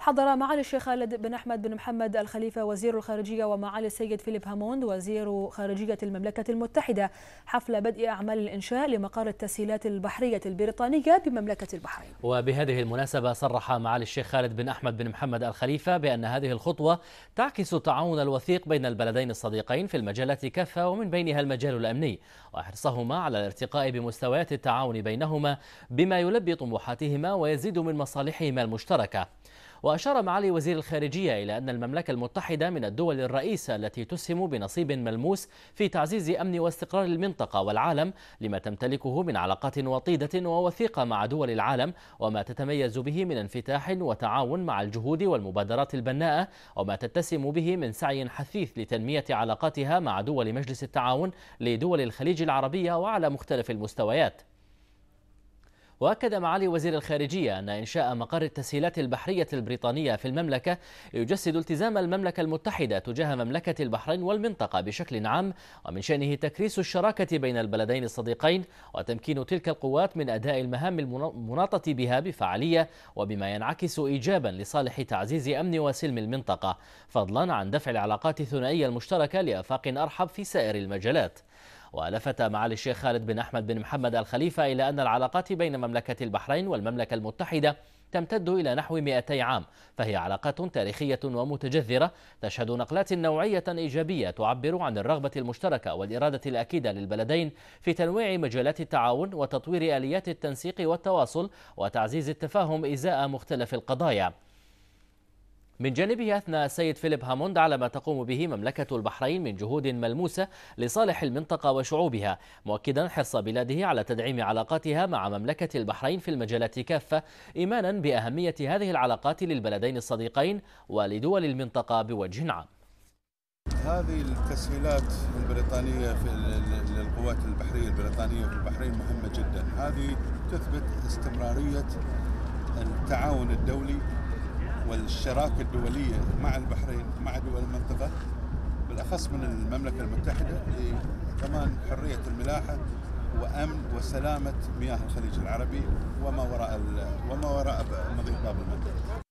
حضر معالي الشيخ خالد بن أحمد بن محمد الخليفة وزير الخارجية ومعالي السيد فيليب هاموند وزير خارجية المملكة المتحدة حفل بدء أعمال الإنشاء لمقر التسهيلات البحرية البريطانية بمملكة البحرين وبهذه المناسبة صرح معالي الشيخ خالد بن أحمد بن محمد الخليفة بأن هذه الخطوة تعكس التعاون الوثيق بين البلدين الصديقين في المجالات كافة ومن بينها المجال الأمني وحرصهما على الارتقاء بمستويات التعاون بينهما بما يلبي طموحاتهما ويزيد من مصالحهما المشتركة وأشار معالي وزير الخارجية إلى أن المملكة المتحدة من الدول الرئيسة التي تسهم بنصيب ملموس في تعزيز أمن واستقرار المنطقة والعالم لما تمتلكه من علاقات وطيدة ووثيقة مع دول العالم وما تتميز به من انفتاح وتعاون مع الجهود والمبادرات البناءة وما تتسم به من سعي حثيث لتنمية علاقاتها مع دول مجلس التعاون لدول الخليج العربية وعلى مختلف المستويات وأكد معالي وزير الخارجية أن إنشاء مقر التسهيلات البحرية البريطانية في المملكة يجسد التزام المملكة المتحدة تجاه مملكة البحرين والمنطقة بشكل عام ومن شأنه تكريس الشراكة بين البلدين الصديقين وتمكين تلك القوات من أداء المهام المناطة بها بفعالية وبما ينعكس إيجابا لصالح تعزيز أمن وسلم المنطقة فضلا عن دفع العلاقات الثنائية المشتركة لآفاق أرحب في سائر المجالات ولفت معالي الشيخ خالد بن أحمد بن محمد الخليفة إلى أن العلاقات بين مملكة البحرين والمملكة المتحدة تمتد إلى نحو 200 عام فهي علاقات تاريخية ومتجذرة تشهد نقلات نوعية إيجابية تعبر عن الرغبة المشتركة والإرادة الأكيدة للبلدين في تنويع مجالات التعاون وتطوير آليات التنسيق والتواصل وتعزيز التفاهم إزاء مختلف القضايا من جانبه أثنى السيد فيليب هاموند على ما تقوم به مملكة البحرين من جهود ملموسة لصالح المنطقة وشعوبها مؤكدا حرص بلاده على تدعيم علاقاتها مع مملكة البحرين في المجالات كافة إيمانا بأهمية هذه العلاقات للبلدين الصديقين ولدول المنطقة بوجه عام هذه التسهيلات البريطانية في للقوات البحرية البريطانية في البحرين مهمة جدا هذه تثبت استمرارية التعاون الدولي الشراكه الدوليه مع البحرين مع دول المنطقه بالاخص من المملكه المتحده لضمان حريه الملاحه وامن وسلامه مياه الخليج العربي وما وراء وما وراء مضيق باب المندب